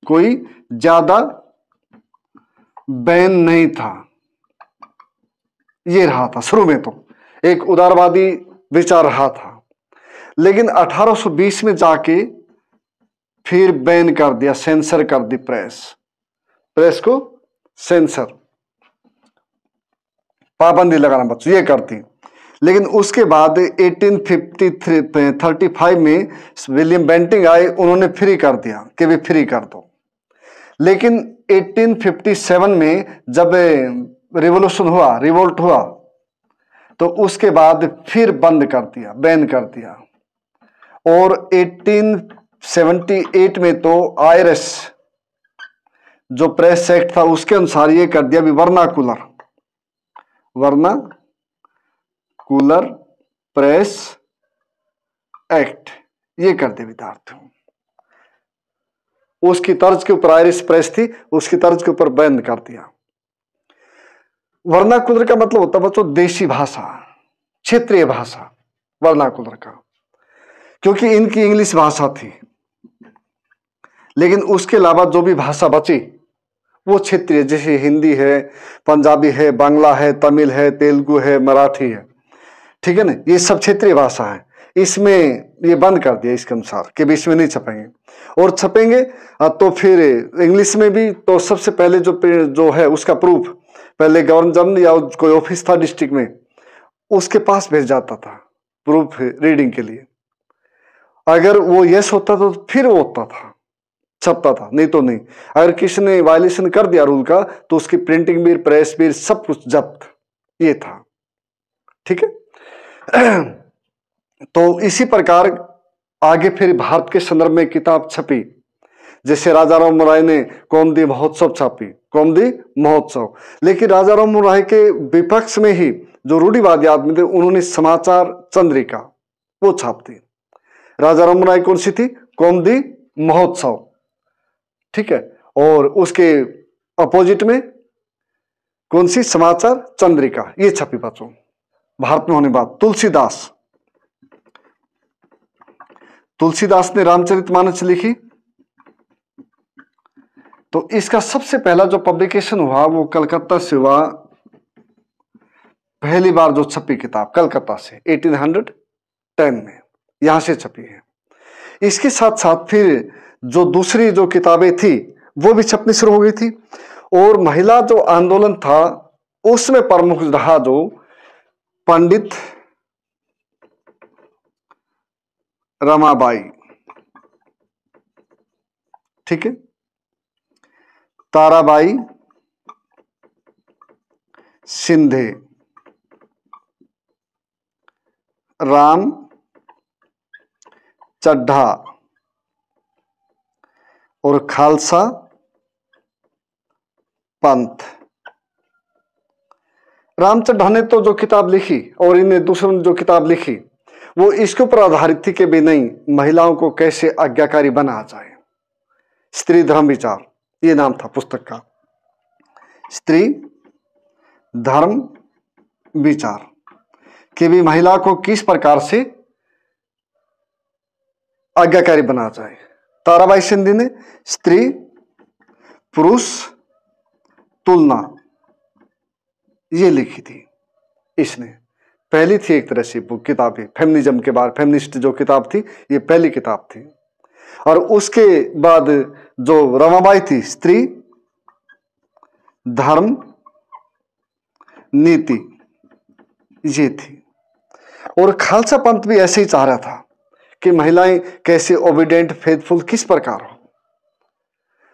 कोई ज्यादा बैन नहीं था ये रहा था शुरू में तो एक उदारवादी विचार रहा था लेकिन 1820 में जाके फिर बैन कर दिया सेंसर कर दी प्रेस प्रेस को सेंसर पाबंदी लगाना बच्चों ये करती लेकिन उसके बाद 1853 35 में विलियम बेंटिंग आए उन्होंने फ्री कर दिया कि भी फ्री कर दो लेकिन 1857 में जब रिवोल्यूशन eh, हुआ रिवोल्ट हुआ तो उसके बाद फिर बंद कर दिया बैन कर दिया और 1878 में तो आयरस जो प्रेस एक्ट था उसके अनुसार ये कर दिया भी कूलर वर्ना कूलर प्रेस एक्ट ये कर दे विद्यार्थियों उसकी तर्ज के ऊपर आयरिस प्रेस थी उसकी तर्ज के ऊपर बंद कर दिया वर्णाकुलर का मतलब होता है बच्चों देशी भाषा क्षेत्रीय भाषा वर्णाकुलर का क्योंकि इनकी इंग्लिश भाषा थी लेकिन उसके अलावा जो भी भाषा बची वो क्षेत्रीय जैसे हिंदी है पंजाबी है बांग्ला है तमिल है तेलुगु है मराठी है ठीक है ना ये सब क्षेत्रीय भाषा है इसमें ये बंद कर दिया इसके अनुसार कि बीच में नहीं छपेंगे और छपेंगे तो फिर इंग्लिश में भी तो सबसे पहले जो जो है उसका प्रूफ पहले गवर्नर जनरल या कोई ऑफिस था डिस्ट्रिक्ट में उसके पास भेज जाता था प्रूफ रीडिंग के लिए अगर वो यस होता तो फिर वो होता था छपता था नहीं तो नहीं अगर किसी ने वायलेशन कर दिया रूल का तो उसकी प्रिंटिंग भी प्रेस भी सब कुछ जब्त ये था ठीक है तो इसी प्रकार आगे फिर भारत के संदर्भ में किताब छपी जैसे राजा राम राय ने कौमदी महोत्सव छापी कौमदी महोत्सव लेकिन राजा राम राय के विपक्ष में ही जो रूढ़ीवादी आदमी थे उन्होंने समाचार चंद्रिका वो छाप दी राजा राम राय कौन सी थी कौमदी महोत्सव ठीक है और उसके अपोजिट में कौन सी समाचार चंद्रिका ये छपी बच्चों भारत में होने बात तुलसीदास तुलसीदास ने रामचरित मानस लिखी तो इसका सबसे पहला जो पब्लिकेशन हुआ वो कलकत्ता से हुआ पहली बार जो छपी किताब कलकत्ता से 1810 में यहां से छपी है इसके साथ साथ फिर जो दूसरी जो किताबें थी वो भी छपनी शुरू हो गई थी और महिला जो आंदोलन था उसमें प्रमुख रहा जो पंडित रमाबाई ठीक है ताराबाई सिंधे राम चड्ढा और खालसा पंथ रामचंद्र ने तो जो किताब लिखी और इन्हें दूसरों ने जो किताब लिखी वो इसके ऊपर आधारित थी कि भी नहीं महिलाओं को कैसे आज्ञाकारी बना जाए स्त्री धर्म विचार ये नाम था पुस्तक का स्त्री धर्म विचार कि भी महिला को किस प्रकार से आज्ञाकारी बना जाए ताराबाई सिंधी ने स्त्री पुरुष तुलना ये लिखी थी इसने पहली थी एक तरह से बुक किताबें फेमिनिज्म के बारे फेमिनिस्ट जो किताब थी ये पहली किताब थी और उसके बाद जो रमाबाई थी स्त्री धर्म नीति ये थी और खालसा पंथ भी ऐसे ही चाह रहा था कि महिलाएं कैसे ओबिडेंट फेथफुल किस प्रकार हो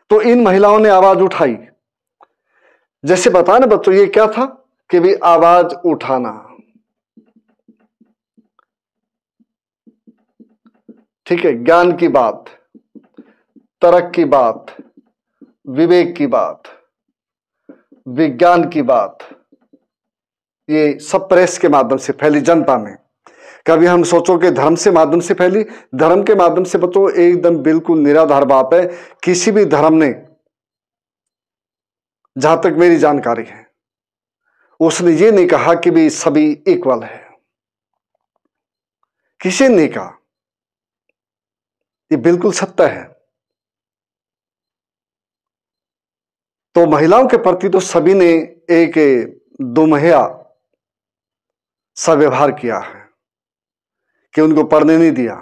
तो इन महिलाओं ने आवाज उठाई जैसे बताया ना बच्चों ये क्या था कि भी आवाज उठाना ठीक है ज्ञान की बात तरक की बात विवेक की बात विज्ञान की बात ये सब प्रेस के माध्यम से फैली जनता में कभी हम सोचो कि धर्म से माध्यम से फैली धर्म के माध्यम से बचो एकदम बिल्कुल निराधार बात है किसी भी धर्म ने जहां तक मेरी जानकारी है उसने ये नहीं कहा कि भी सभी इक्वल है किसी ने कहा ये बिल्कुल सत्य है तो महिलाओं के प्रति तो सभी ने एक दुमहिया सा व्यवहार किया है कि उनको पढ़ने नहीं दिया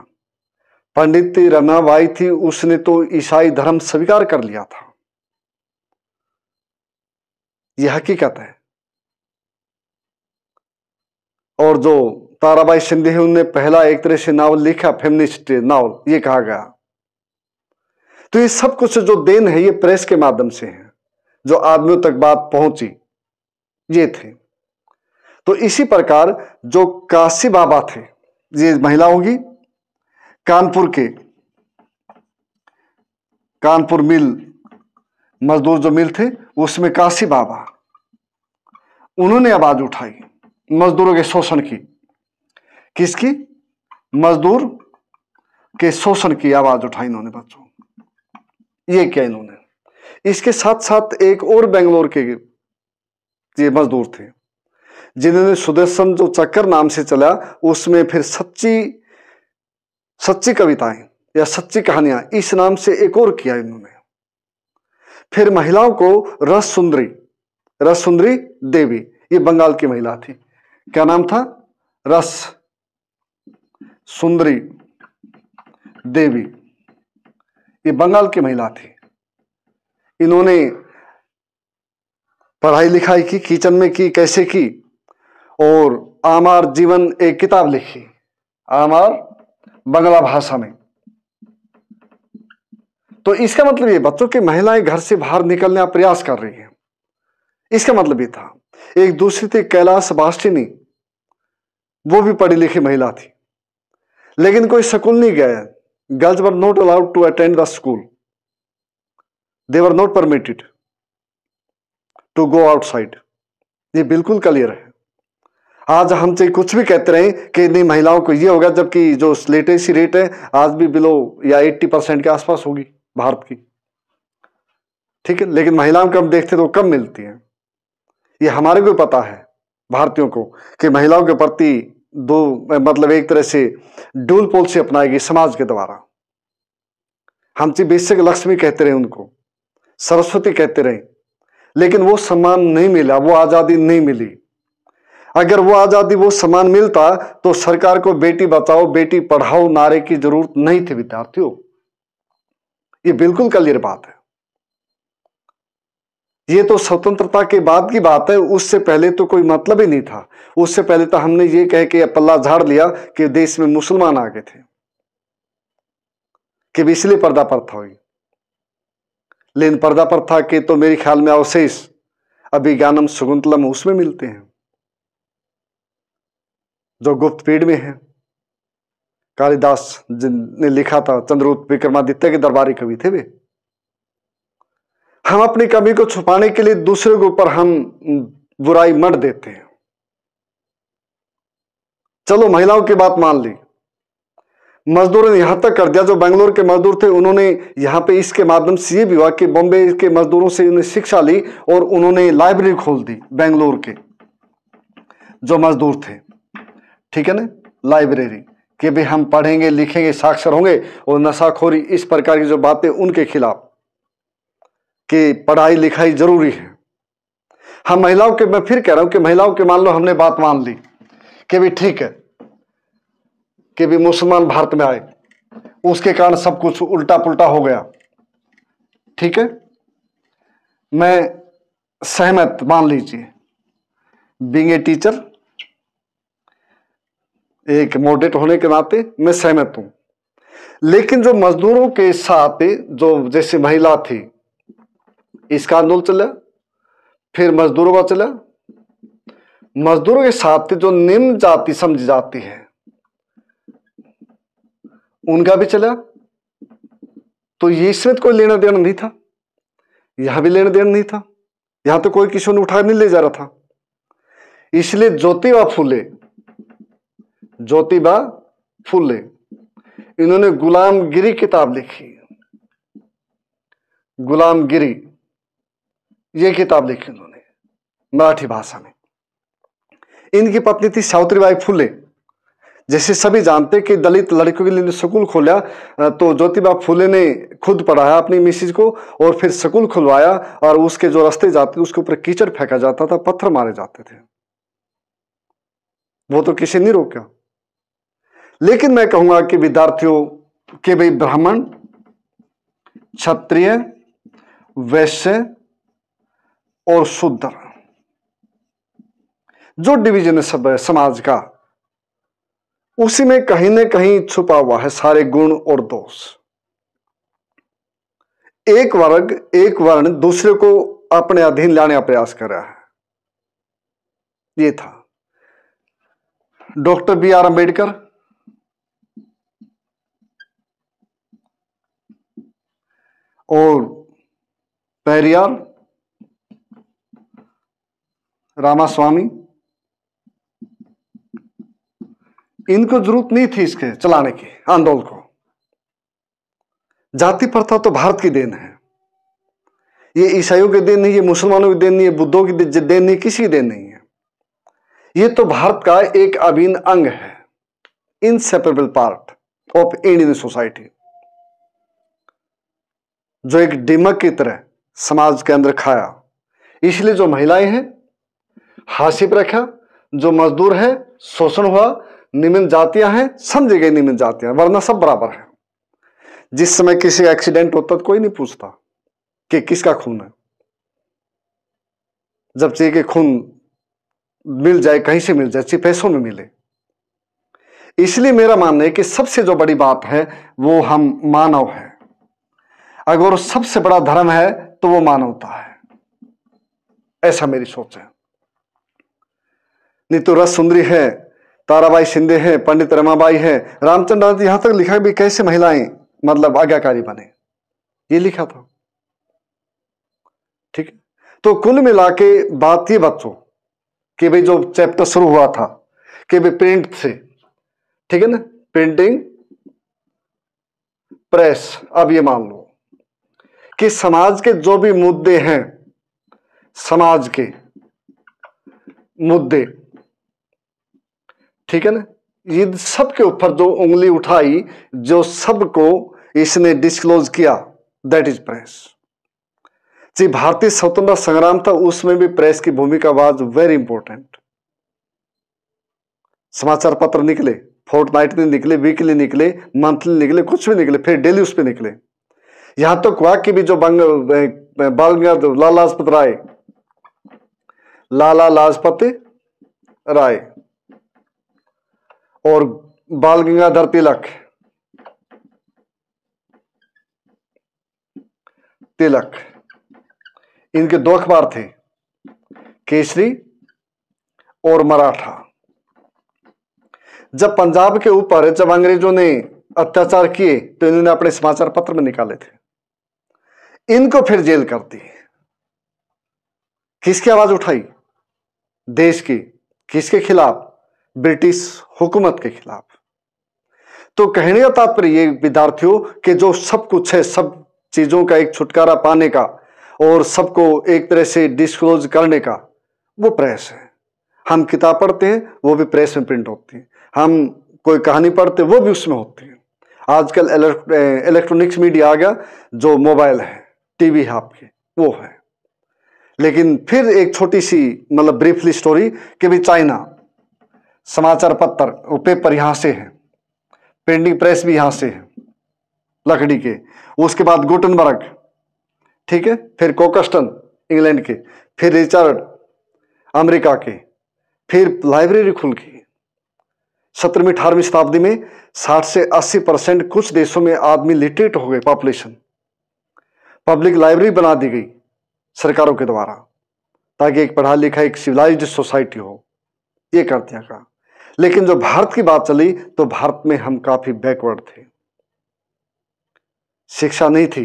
पंडित रमाबाई थी उसने तो ईसाई धर्म स्वीकार कर लिया था यह हकीकत है और जो ताराबाई सिंधे है उनने पहला एक तरह से नावल लिखा फेमनिस्ट नावल ये कहा गया तो ये सब कुछ जो देन है ये प्रेस के माध्यम से है जो आदमियों तक बात पहुंची ये थे तो इसी प्रकार जो काशी बाबा थे ये महिला होगी कानपुर के कानपुर मिल मजदूर जो मिल थे उसमें काशी बाबा उन्होंने आवाज उठाई मजदूरों के शोषण की किसकी मजदूर के शोषण की आवाज उठाई इन्होंने बच्चों ये क्या इन्होंने इसके साथ साथ एक और बेंगलोर के ये मजदूर थे जिन्होंने सुदर्शन जो चक्कर नाम से चला उसमें फिर सच्ची सच्ची कविताएं या सच्ची कहानियां इस नाम से एक और किया इन्होंने फिर महिलाओं को रस सुंदरी रस सुंदरी देवी ये बंगाल की महिला थी क्या नाम था रस सुंदरी देवी ये बंगाल की महिला थी इन्होंने पढ़ाई लिखाई की किचन में की कैसे की और आमार जीवन एक किताब लिखी आमार बंगला भाषा में तो इसका मतलब ये बच्चों की महिलाएं घर से बाहर निकलने का प्रयास कर रही हैं इसका मतलब ये था एक दूसरी थी कैलाश बास्टिनी वो भी पढ़ी लिखी महिला थी लेकिन कोई स्कूल नहीं गए girls were not allowed to attend the school they were not permitted to go outside ये बिल्कुल क्लियर है आज हम चाहे कुछ भी कहते रहे कि नहीं महिलाओं को ये होगा जबकि जो लेटेस्ट रेट है आज भी बिलो या 80 परसेंट के आसपास होगी भारत की ठीक है लेकिन महिलाओं को हम देखते तो कम मिलती है ये हमारे को पता है भारतीयों को कि महिलाओं के प्रति दो मतलब एक तरह से डूल पॉलिसी अपनाई गई समाज के द्वारा हम ची बेसिक लक्ष्मी कहते रहे उनको सरस्वती कहते रहे लेकिन वो सम्मान नहीं मिला वो आज़ादी नहीं मिली अगर वो आज़ादी वो सम्मान मिलता तो सरकार को बेटी बचाओ बेटी पढ़ाओ नारे की जरूरत नहीं थी विद्यार्थियों ये बिल्कुल क्लियर बात है ये तो स्वतंत्रता के बाद की बात है उससे पहले तो कोई मतलब ही नहीं था उससे पहले तो हमने ये कह के पल्ला झाड़ लिया कि देश में मुसलमान आ गए थे कि इसलिए पर्दा प्रथा हुई लेकिन पर्दा प्रथा के तो मेरे ख्याल में अवशेष अभी ज्ञानम सुगुंतलम उसमें मिलते हैं जो गुप्त पीढ़ में है कालिदास ने लिखा था चंद्रगुप्त विक्रमादित्य के दरबारी कवि थे वे हम अपनी कमी को छुपाने के लिए दूसरे के ऊपर हम बुराई मर देते हैं चलो महिलाओं की बात मान ली मजदूरों ने यहां तक कर दिया जो बेंगलोर के मजदूर थे उन्होंने यहां पे इसके माध्यम से ये भी हुआ कि बॉम्बे के मजदूरों से उन्हें शिक्षा ली और उन्होंने लाइब्रेरी खोल दी बेंगलोर के जो मजदूर थे ठीक है ना लाइब्रेरी कि भी हम पढ़ेंगे लिखेंगे साक्षर होंगे और नशाखोरी इस प्रकार की जो बातें उनके खिलाफ कि पढ़ाई लिखाई जरूरी है हम हाँ, महिलाओं के मैं फिर कह रहा हूं कि महिलाओं के मान लो हमने बात मान ली कि भी ठीक है कि भी मुसलमान भारत में आए उसके कारण सब कुछ उल्टा पुल्टा हो गया ठीक है मैं सहमत मान लीजिए बींग ए टीचर एक मोडेट होने के नाते मैं सहमत हूं लेकिन जो मजदूरों के साथ जो जैसे महिला थी इसका आंदोलन चला फिर मजदूरों का चला मजदूरों के साथ जो निम्न जाति समझी जाती है उनका भी चला तो ये इसमें तो कोई लेना देना नहीं था यहां भी लेना देना नहीं था यहां तो कोई किसी ने उठा नहीं ले जा रहा था इसलिए ज्योतिबा फूले ज्योतिबा फूले इन्होंने गुलामगिरी किताब लिखी गुलामगिरी ये किताब लिखी उन्होंने मराठी भाषा में इनकी पत्नी थी सावित्रीबाई फुले जैसे सभी जानते कि दलित लड़कियों के लिए स्कूल खोला तो ज्योतिबा फुले ने खुद पढ़ाया अपनी मिसिज को और फिर स्कूल खुलवाया और उसके जो रास्ते जाते उसके ऊपर कीचड़ फेंका जाता था पत्थर मारे जाते थे वो तो किसी नहीं रोका लेकिन मैं कहूंगा कि विद्यार्थियों के भाई ब्राह्मण क्षत्रिय वैश्य और शूद्र जो डिवीजन है समाज का उसी में कहीं ना कहीं छुपा हुआ है सारे गुण और दोष एक वर्ग एक वर्ण दूसरे को अपने अधीन लाने का प्रयास कर रहा है ये था डॉक्टर बी आर अंबेडकर और पहरियार रामास्वामी इनको जरूरत नहीं थी इसके चलाने की आंदोलन को जाति प्रथा तो भारत की देन है ये ईसाइयों की देन नहीं है मुसलमानों की देन नहीं है बुद्धों की देन नहीं किसी की देन नहीं है ये तो भारत का एक अभिन्न अंग है inseparable part of Indian society जो एक डिमक की तरह समाज के अंदर खाया इसलिए जो महिलाएं हैं हासिब रखा जो मजदूर है शोषण हुआ निम्न जातियां हैं समझी गई निम्न जातियां वरना सब बराबर है जिस समय किसी का एक्सीडेंट होता तो कोई नहीं पूछता कि किसका खून है जब चाहिए कि खून मिल जाए कहीं से मिल जाए पैसों में मिले इसलिए मेरा मानना है कि सबसे जो बड़ी बात है वो हम मानव है अगर सबसे बड़ा धर्म है तो वो मानवता है ऐसा मेरी सोच है नीतू रस सुंदरी है ताराबाई शिंदे है पंडित रमाबाई है रामचंद्र आनंद यहाँ तक लिखा भी कैसे महिलाएं मतलब आज्ञाकारी बने ये लिखा था ठीक तो कुल मिला के बात ये बच्चों कि भाई जो चैप्टर शुरू हुआ था कि भाई प्रिंट से ठीक है ना प्रिंटिंग प्रेस अब ये मान लो कि समाज के जो भी मुद्दे हैं समाज के मुद्दे ठीक है ना ये सब के ऊपर जो उंगली उठाई जो सबको इसने डिस्क्लोज किया दैट इज प्रेस जी भारतीय स्वतंत्रता संग्राम था उसमें भी प्रेस की भूमिका वाज वेरी इंपॉर्टेंट समाचार पत्र निकले फोर्ट नाइट में निकले वीकली निकले मंथली निकले कुछ भी निकले फिर डेली उस पर निकले यहां तक तो हुआ कि भी जो बंग बाल लाल लाजपत राय लाला लाजपत राय और बाल गंगाधर तिलक तिलक इनके दो अखबार थे केसरी और मराठा जब पंजाब के ऊपर जब अंग्रेजों ने अत्याचार किए तो इन्होंने अपने समाचार पत्र में निकाले थे इनको फिर जेल कर दी किसकी आवाज उठाई देश की किसके खिलाफ ब्रिटिश हुकूमत के खिलाफ तो कहने का तात्पर्य ये विद्यार्थियों के जो सब कुछ है सब चीज़ों का एक छुटकारा पाने का और सबको एक तरह से डिस्क्लोज करने का वो प्रेस है हम किताब पढ़ते हैं वो भी प्रेस में प्रिंट होती है हम कोई कहानी पढ़ते वो भी उसमें होती है आजकल इलेक्ट्रॉनिक्स मीडिया आ गया जो मोबाइल है टीवी है आपके वो है लेकिन फिर एक छोटी सी मतलब ब्रीफली स्टोरी कि भाई चाइना समाचार पत्र वो पेपर यहाँ से है प्रिंटिंग प्रेस भी यहाँ से है लकड़ी के उसके बाद गुटनबर्ग ठीक है फिर कोकस्टन इंग्लैंड के फिर रिचर्ड अमेरिका के फिर लाइब्रेरी खुल गई सत्रहवीं अठारहवीं शताब्दी में 60 से 80 परसेंट कुछ देशों में आदमी लिटरेट हो गए पॉपुलेशन पब्लिक लाइब्रेरी बना दी गई सरकारों के द्वारा ताकि एक पढ़ा लिखा एक सिविलाइज्ड सोसाइटी हो ये कर दिया कहा लेकिन जो भारत की बात चली तो भारत में हम काफी बैकवर्ड थे शिक्षा नहीं थी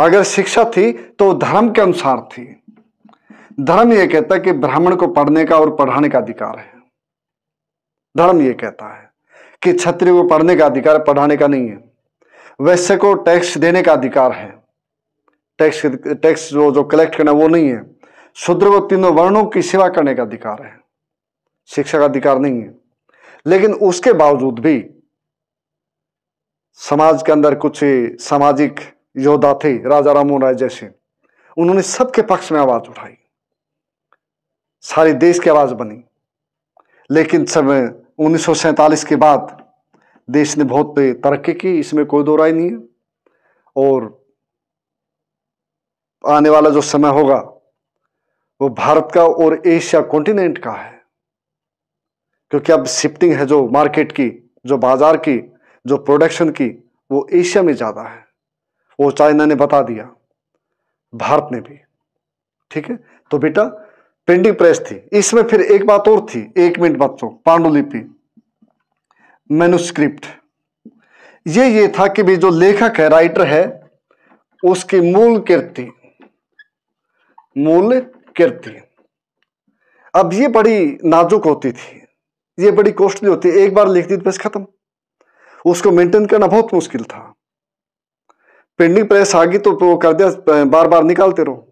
अगर शिक्षा थी तो धर्म के अनुसार थी धर्म यह कहता है कि ब्राह्मण को पढ़ने का और पढ़ाने का अधिकार है धर्म यह कहता है कि क्षत्रिय को पढ़ने का अधिकार पढ़ाने का नहीं है वैश्य को टैक्स देने का अधिकार है टैक्स टैक्स जो जो कलेक्ट करना वो नहीं है शूद्र को तीनों वर्णों की सेवा करने का अधिकार है शिक्षा का अधिकार नहीं है लेकिन उसके बावजूद भी समाज के अंदर कुछ सामाजिक योद्धा थे राजा राम राय जैसे उन्होंने सबके पक्ष में आवाज उठाई सारे देश की आवाज बनी लेकिन सब उन्नीस के बाद देश ने बहुत तरक्की की इसमें कोई दो राय नहीं है और आने वाला जो समय होगा वो भारत का और एशिया कॉन्टिनेंट का है क्योंकि अब शिफ्टिंग है जो मार्केट की जो बाजार की जो प्रोडक्शन की वो एशिया में ज़्यादा है वो चाइना ने बता दिया भारत ने भी ठीक है तो बेटा प्रिंटिंग प्रेस थी इसमें फिर एक बात और थी एक मिनट बच्चों पांडुलिपि मेनुस्क्रिप्ट ये ये था कि भी जो लेखक है राइटर है उसकी मूल कीर्ति मूल कीर्ति अब ये बड़ी नाजुक होती थी ये बड़ी कॉस्टली होती है एक बार लिख दी तो बस खत्म उसको मेंटेन करना बहुत मुश्किल था पेंडिंग प्रेस आ गई तो वो कर दिया बार बार निकालते रहो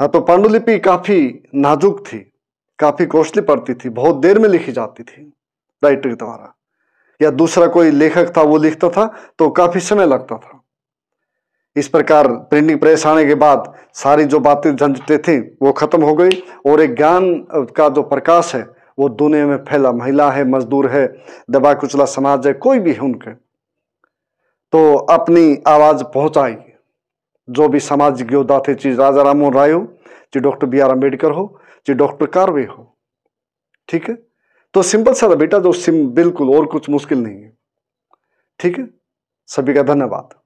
हाँ तो पांडुलिपि काफी नाजुक थी काफी कॉस्टली पड़ती थी बहुत देर में लिखी जाती थी राइटर के द्वारा या दूसरा कोई लेखक था वो लिखता था तो काफी समय लगता था इस प्रकार प्रिंटिंग प्रेस आने के बाद सारी जो बातें झंझटे थी वो खत्म हो गई और एक ज्ञान का जो प्रकाश है वो दुनिया में फैला महिला है मजदूर है दबा कुचला समाज है कोई भी है उनके तो अपनी आवाज़ पहुंचाई जो भी सामाजिक योद्धा थे चाहे राजा राम राय हो चाहे डॉक्टर बी आर अम्बेडकर हो चाहे डॉक्टर कार्वे हो ठीक है तो सिंपल सा था बेटा जो सिम बिल्कुल और कुछ मुश्किल नहीं है ठीक है सभी का धन्यवाद